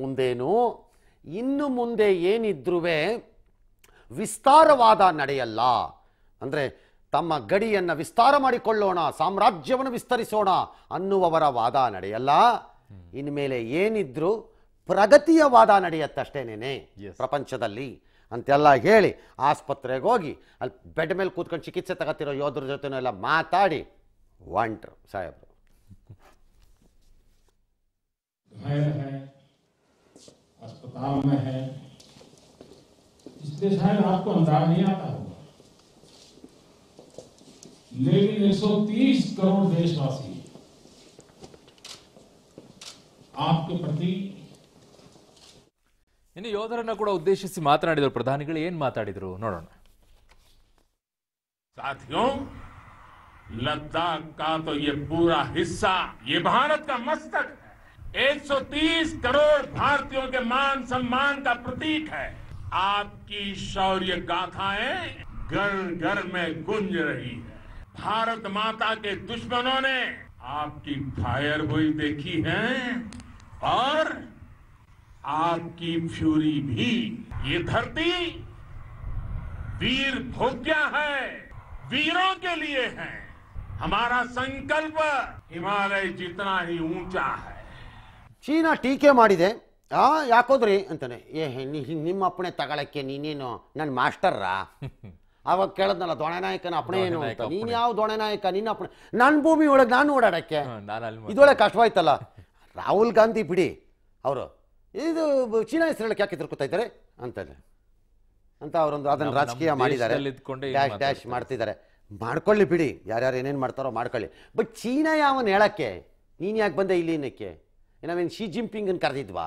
Speaker 1: ಮುಂದೇನು ಇನ್ನು ಮುಂದೆ ಏನಿದ್ರೂ ವಿಸ್ತಾರವಾದ ನಡೆಯಲ್ಲ ಅಂದರೆ ತಮ್ಮ ಗಡಿಯನ್ನು ವಿಸ್ತಾರ ಮಾಡಿಕೊಳ್ಳೋಣ ಸಾಮ್ರಾಜ್ಯವನ್ನು ವಿಸ್ತರಿಸೋಣ ಅನ್ನುವವರ ವಾದ ನಡೆಯಲ್ಲ ಇನ್ಮೇಲೆ ಏನಿದ್ರು ಪ್ರಗತಿಯ ವಾದ ನಡೆಯತ್ತಷ್ಟೇನೇನೆ ಪ್ರಪಂಚದಲ್ಲಿ ಅಂತೆಲ್ಲ ಹೇಳಿ ಆಸ್ಪತ್ರೆಗೆ ಹೋಗಿ ಅಲ್ಲಿ ಬೆಡ್ ಮೇಲೆ ಕೂತ್ಕೊಂಡು ಚಿಕಿತ್ಸೆ ತಗೋತಿರೋ ಯೋಧರ ಜೊತೆ ಎಲ್ಲ ಮಾತಾಡಿ ಒಂಟ್ರು ಸಾಹೇಬ್ರು
Speaker 2: घायल तो है अस्पताल में है इसलिए
Speaker 1: शायद आपको अंदाज नहीं आता होगा
Speaker 3: लेकिन 130 करोड़ देशवासी
Speaker 2: आपके प्रति इन योधर उद्देश्य प्रधान
Speaker 3: साथियों लद्दाख का तो ये पूरा हिस्सा ये भारत का मस्तक है 130 करोड़ भारतीयों के मान सम्मान का प्रतीक है आपकी शौर्य गाथाएं घर घर में गुंज रही है भारत माता के दुश्मनों ने आपकी फायर हुई देखी है और आपकी फ्यूरी भी ये धरती वीर भोग्या है वीरों के लिए है हमारा संकल्प हिमालय जितना ही ऊंचा है
Speaker 1: ಚೀನಾ ಟೀಕೆ ಮಾಡಿದೆ ಆ ಯಾಕೋದ್ರಿ ಅಂತಾನೆ ಏ ನಿಮ್ಮ ಅಪ್ಪಣೆ ತಗೊಳಕ್ಕೆ ನೀನೇನು ನನ್ನ ಮಾಸ್ಟರ್ರಾ ಅವಾಗ ಕೇಳದ್ನಲ್ಲ ನಾಯಕನ ಅಪ್ಪಣೆ ಏನು ಅಂತ ನೀನ್ ಯಾವ ನಾಯಕ ನಿನ್ನ ಅಪ್ಪಣೆ ನನ್ನ ಭೂಮಿ ಒಳಗೆ ನಾನು ಓಡಾಡಕ್ಕೆ ಇದೊಳಗೆ ಕಷ್ಟವಾಯ್ತಲ್ಲ ರಾಹುಲ್ ಗಾಂಧಿ ಬಿಡಿ ಅವರು ಇದು ಚೀನಾ ಹೇಳಕ್ಕೆ ಯಾಕೆ ತಿರ್ಕೊತಾ ಇದ್ದಾರೆ ಅಂತಾನೆ ಅಂತ ಅವರೊಂದು ಅದನ್ನು ರಾಜಕೀಯ ಮಾಡಿದ್ದಾರೆ ಡ್ಯಾಶ್ ಡ್ಯಾಶ್ ಮಾಡ್ತಿದ್ದಾರೆ ಮಾಡ್ಕೊಳ್ಳಿ ಬಿಡಿ ಯಾರ್ಯಾರು ಏನೇನು ಮಾಡ್ತಾರೋ ಮಾಡ್ಕೊಳ್ಳಿ ಬಟ್ ಚೀನಾ ಯಾವನ್ ಹೇಳಕ್ಕೆ ನೀನು ಯಾಕೆ ಬಂದೆ ಇಲ್ಲಿ ಏನಕ್ಕೆ ನಾವೇನು ಶಿ ಜಿಂಪಿಂಗ್ ಕರೆದಿದ್ವಾ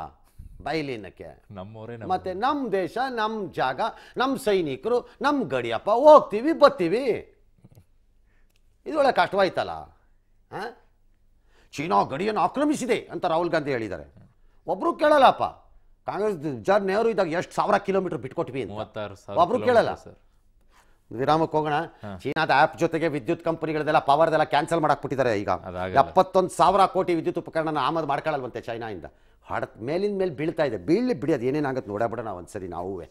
Speaker 1: ಬಯಲಿನಕ್ಕೆ ನಮ್ಮವರೇ ಮತ್ತೆ ನಮ್ಮ ದೇಶ ನಮ್ಮ ಜಾಗ ನಮ್ಮ ಸೈನಿಕರು ನಮ್ಮ ಗಡಿಯಪ್ಪ ಹೋಗ್ತೀವಿ ಬತ್ತೀವಿ ಇದೊಳ ಕಷ್ಟವಾಯ್ತಲ್ಲ ಚೀನಾ ಗಡಿಯನ್ನು ಆಕ್ರಮಿಸಿದೆ ಅಂತ ರಾಹುಲ್ ಗಾಂಧಿ ಹೇಳಿದ್ದಾರೆ ಒಬ್ರು ಕೇಳಲ್ಲಪ್ಪ ಕಾಂಗ್ರೆಸ್ ಜಾರ್ ನೆಹರು ಇದ್ದಾಗ ಎಷ್ಟು ಸಾವಿರ ಕಿಲೋಮೀಟರ್ ಬಿಟ್ಕೊಟ್ವಿ ಒಬ್ರು ಕೇಳಲ್ಲ ಸರ್ ವಿರಾಮಕ್ಕೆ ಹೋಗೋಣ ಚೀನಾದ ಆ್ಯಪ್ ಜೊತೆಗೆ ವಿದ್ಯುತ್ ಕಂಪನಿಗಳದೆಲ್ಲ ಪವರ್ದೆಲ್ಲ ಕ್ಯಾನ್ಸಲ್ ಬಿಟ್ಟಿದ್ದಾರೆ ಈಗ ಎಪ್ಪತ್ತೊಂದು ಸಾವಿರ ಕೋಟಿ ವಿದ್ಯುತ್ ಉಪಕರಣ ಆಮದು ಮಾಡ್ಕೊಳ್ಳಲ್ವಂತೆ ಚೈನಾಯಿಂದ ಹಡ ಮೇಲಿನ ಮೇಲೆ ಬೀಳ್ತಾ ಇದೆ ಬೀಳಿ ಬಿಡಿ ಅದು ಏನೇನಾಗುತ್ತೆ ನೋಡಬಿಡೋಣ ನಾವು ಒಂದ್ಸರಿ ನಾವೂ